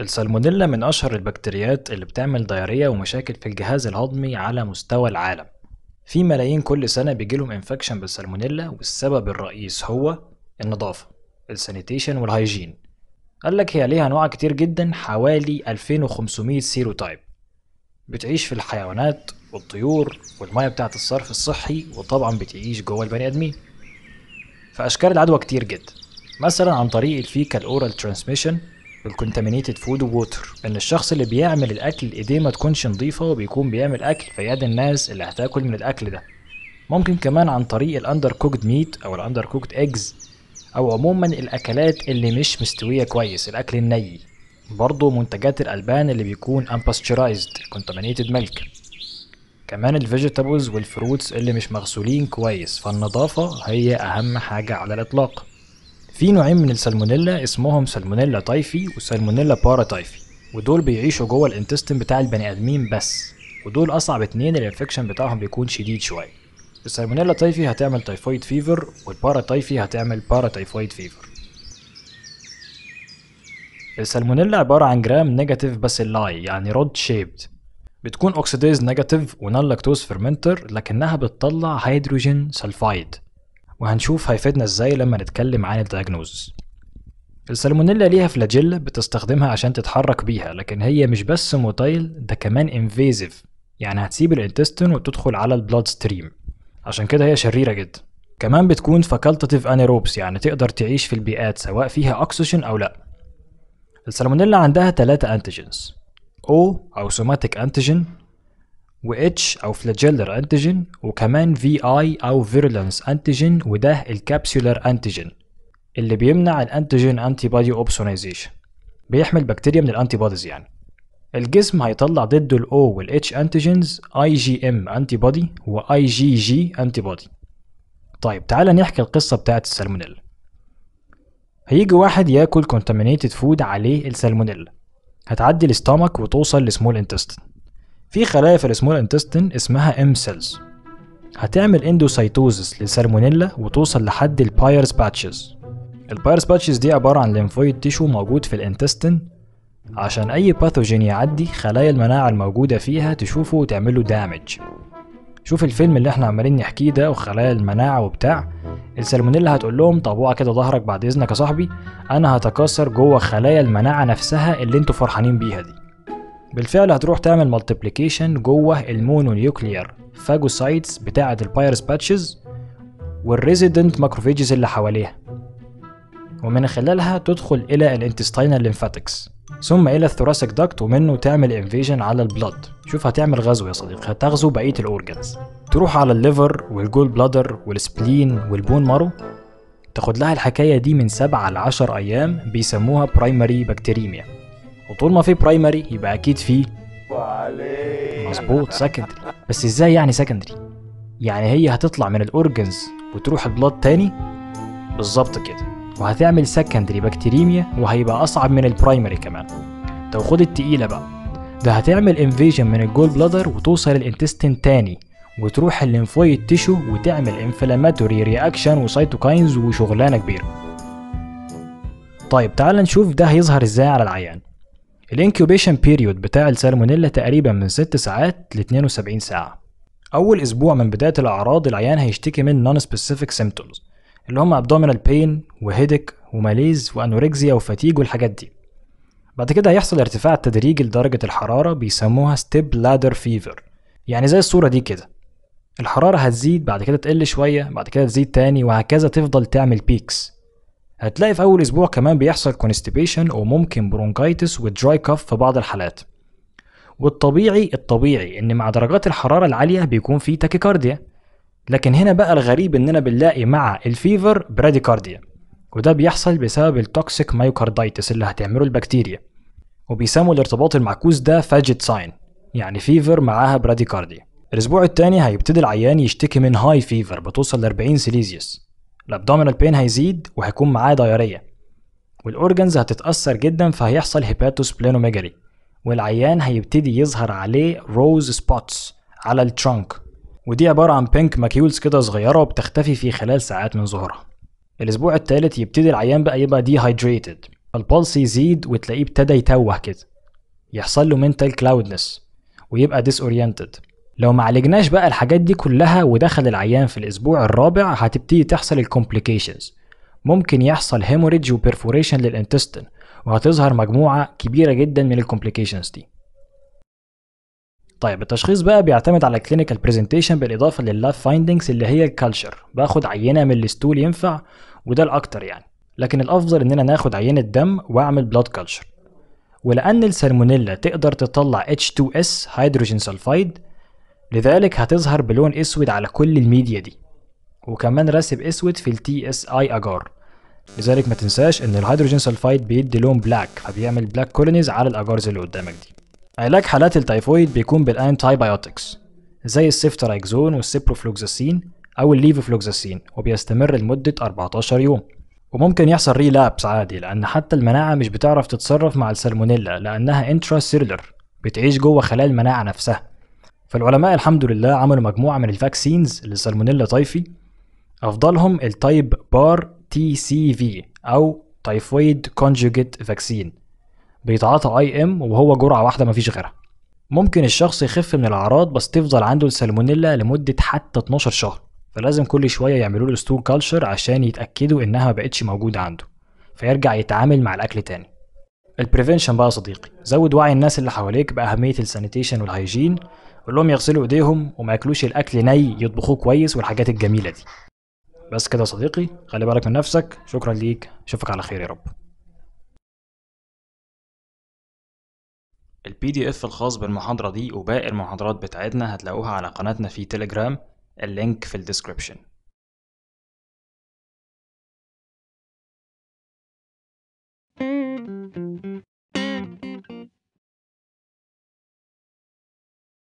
السالمونيلا من أشهر البكتيريات اللي بتعمل ضيارية ومشاكل في الجهاز الهضمي على مستوى العالم في ملايين كل سنة بيجيلهم انفكشن بالسالمونيلا والسبب الرئيس هو النظافة السانيتيشن والهايجين قالك هي ليها أنواع كتير جدا حوالي 2500 سيرو تايب بتعيش في الحيوانات والطيور والمية بتاعت الصرف الصحي وطبعا بتعيش جوه البني آدمين فأشكال العدوى كتير جدا مثلا عن طريق الفيكال الأورال ترانسميشن الكونتامينيتد فود ووتر ان الشخص اللي بيعمل الاكل ايديه ما تكونش نظيفه وبيكون بيعمل اكل في يد الناس اللي هتاكل من الاكل ده ممكن كمان عن طريق الاندر كوكد ميت او الاندر كوكد ايجز او عموما الاكلات اللي مش مستويه كويس الاكل الني برضه منتجات الالبان اللي بيكون unpasteurized contaminated ميلك كمان الفيجيتابلز والفروتس اللي مش مغسولين كويس فالنظافه هي اهم حاجه على الاطلاق في نوعين من السالمونيلا اسمهم سالمونيلا تايفي وسالمونيلا بارا تايفي ودول بيعيشوا جوه الانتستين بتاع البني ادمين بس ودول اصعب اتنين الانفكشن بتاعهم بيكون شديد شويه السالمونيلا تايفي هتعمل تايفويد فيفر والبارا تايفي هتعمل بارا تايفويد فيفر السالمونيلا عباره عن جرام نيجاتيف بس اللاي يعني رود شيبد بتكون اوكسيديز نيجاتيف ونال لاكتوز فيرمنتر لكنها بتطلع هيدروجين سلفايد وهنشوف هيفيدنا ازاي لما نتكلم عن الدياجنوزز السالمونيلا ليها فلاجيلا بتستخدمها عشان تتحرك بيها لكن هي مش بس موتايل ده كمان انفيزيف يعني هتسيب الانتستين وتدخل على البلاد ستريم عشان كده هي شريرة جدا كمان بتكون فاكالتاتيف انيروبس يعني تقدر تعيش في البيئات سواء فيها اكسجين او لا السالمونيلا عندها ثلاثة انتيجنز او او سوماتيك انتيجين و H او فلاجيلر انتيجين وكمان في اي او فيرولانس انتيجين وده الكابسولار انتيجين اللي بيمنع الانتيجين انتي بادي اوبسونايزيشن بيحمل بكتيريا من الانتي بوديز يعني الجسم هيطلع ضده ال O وال H جي IgM antibody و IgG antibody طيب تعالى نحكي القصه بتاعت السالمونيلا هيجي واحد ياكل contaminated food عليه السالمونيلا هتعدي الاستومك وتوصل لسمول انتستين في خلايا في السمول انتستين اسمها ام سيلز هتعمل اندوسيتوزس للسالمونيلا وتوصل لحد البايرز باتشز البايرز باتشز دي عبارة عن ليمفويد تيشو موجود في الانتستين عشان أي باثوجين يعدي خلايا المناعة الموجودة فيها تشوفه وتعمله دامج شوف الفيلم اللي احنا عمالين نحكيه ده وخلايا المناعة وبتاع السالمونيلا هتقول لهم طبوعة كده ظهرك بعد إذنك يا صاحبي أنا هتكاثر جوه خلايا المناعة نفسها اللي انتوا فرحانين بيها دي بالفعل هتروح تعمل مالتيبليكيشن جوه المونونيوكليير فاجوسايتس بتاعة البايرس باتشز والريزيدنت ماكروفيجز اللي حواليها ومن خلالها تدخل إلى الانتستينال ليمفاتكس ثم إلى الثوراسيك داكت ومنه تعمل انفيجن على البلد شوف هتعمل غزو يا صديقي هتغزو بقية الأورجنز تروح على الليفر والجول بلادر والسبلين والبون مارو تاخد لها الحكاية دي من 7 ل 10 أيام بيسموها برايمري بكتيريميا وطول ما في برايمري يبقى اكيد في مظبوط سكندري بس ازاي يعني سكندري يعني هي هتطلع من الاورجنز وتروح البلاد تاني بالظبط كده وهتعمل سكندري بكتيريميا وهيبقى اصعب من البرايمري كمان طب خد التقيله بقى ده هتعمل انفيجن من الجول بلادر وتوصل الانتستين تاني وتروح الليمفويد تيشو وتعمل انفلاماتوري رياكشن وسيتوكاينز وشغلانه كبيره طيب تعال نشوف ده هيظهر ازاي على العيان الانكيوبيشن بيريود بتاع السالمونيلا تقريبا من 6 ساعات ل 72 ساعة أول أسبوع من بداية الأعراض العيان هيشتكي من نون سبيسيفيك سيمتومز اللي هم abdominal بين وهيدك وماليز وأنوركزيا وفاتيج والحاجات دي بعد كده هيحصل ارتفاع تدريجي لدرجة الحرارة بيسموها ستيب لادر فيفر يعني زي الصورة دي كده الحرارة هتزيد بعد كده تقل شوية بعد كده تزيد تاني وهكذا تفضل تعمل بيكس هتلاقي في أول أسبوع كمان بيحصل كونستيبيشن وممكن برونكايتس ودراي كاف في بعض الحالات والطبيعي الطبيعي إن مع درجات الحرارة العالية بيكون في تاكيكارديا لكن هنا بقى الغريب إننا بنلاقي مع الفيفر براديكارديا وده بيحصل بسبب التوكسيك مايوكاردايتس اللي هتعمله البكتيريا وبيسموا الارتباط المعكوس ده فاجت ساين يعني فيفر معاها براديكارديا الأسبوع التاني هيبتدي العيان يشتكي من هاي فيفر بتوصل ل 40 سيليزيوس الابدومينال بين هيزيد وهيكون معاه دياريه والاورجنز هتتاثر جدا فهيحصل بلينوميجري والعيان هيبتدي يظهر عليه روز سبوتس على الترنك ودي عبارة عن بينك ماكيولز كده صغيرة وبتختفي في خلال ساعات من ظهورها الأسبوع الثالث يبتدي العيان بقى يبقى هايدريتد البلس يزيد وتلاقيه ابتدى يتوه كده يحصل له منتال كلاودنس ويبقى ديس اورينتد لو ما عالجناش بقى الحاجات دي كلها ودخل العيان في الأسبوع الرابع هتبتدي تحصل الكومبليكيشنز ممكن يحصل هيموريدج وبرفوريشن للانتستين وهتظهر مجموعة كبيرة جدا من الكومبليكيشنز دي طيب التشخيص بقى بيعتمد على كلينيكال برزنتيشن بالاضافه لللاف فايندنجز اللي هي الكالتشر باخد عينه من الستول ينفع وده الاكتر يعني لكن الافضل اننا ناخد عينه دم واعمل بلاد كالتشر ولان السالمونيلا تقدر تطلع H2S هيدروجين سلفايد لذلك هتظهر بلون اسود على كل الميديا دي وكمان راسب اسود في التي اس اي اجار لذلك ما تنساش ان الهيدروجين سلفايد بيدي لون بلاك فبيعمل بلاك كولونيز على الاجارز اللي قدامك دي علاج حالات التيفويد بيكون بالانتي بايوتكس زي السيفترايكزون والسيبروفلوكساسين او الليفوفلوكساسين وبيستمر لمده 14 يوم وممكن يحصل ريلابس عادي لان حتى المناعه مش بتعرف تتصرف مع السالمونيلا لانها انترا سيرلر بتعيش جوه خلايا المناعه نفسها فالعلماء الحمد لله عملوا مجموعة من الفاكسينز للسالمونيلا طيفي أفضلهم التايب بار تي سي في أو تايفويد كونجوجيت فاكسين بيتعاطى اي ام وهو جرعة واحدة مفيش غيرها ممكن الشخص يخف من الأعراض بس تفضل عنده السالمونيلا لمدة حتى 12 شهر فلازم كل شوية يعملوا له ستول كالشر عشان يتأكدوا إنها مبقتش موجودة عنده فيرجع يتعامل مع الأكل تاني البريفنشن بقى يا صديقي زود وعي الناس اللي حواليك بأهمية السانيتيشن والهيجين قول لهم يغسلوا ايديهم وما ياكلوش الاكل ني يطبخوه كويس والحاجات الجميله دي بس كده يا صديقي خلي بالك من نفسك شكرا ليك اشوفك على خير يا رب البي دي اف الخاص بالمحاضرة دي وباقي المحاضرات بتاعتنا هتلاقوها على قناتنا في تليجرام اللينك في الديسكريبشن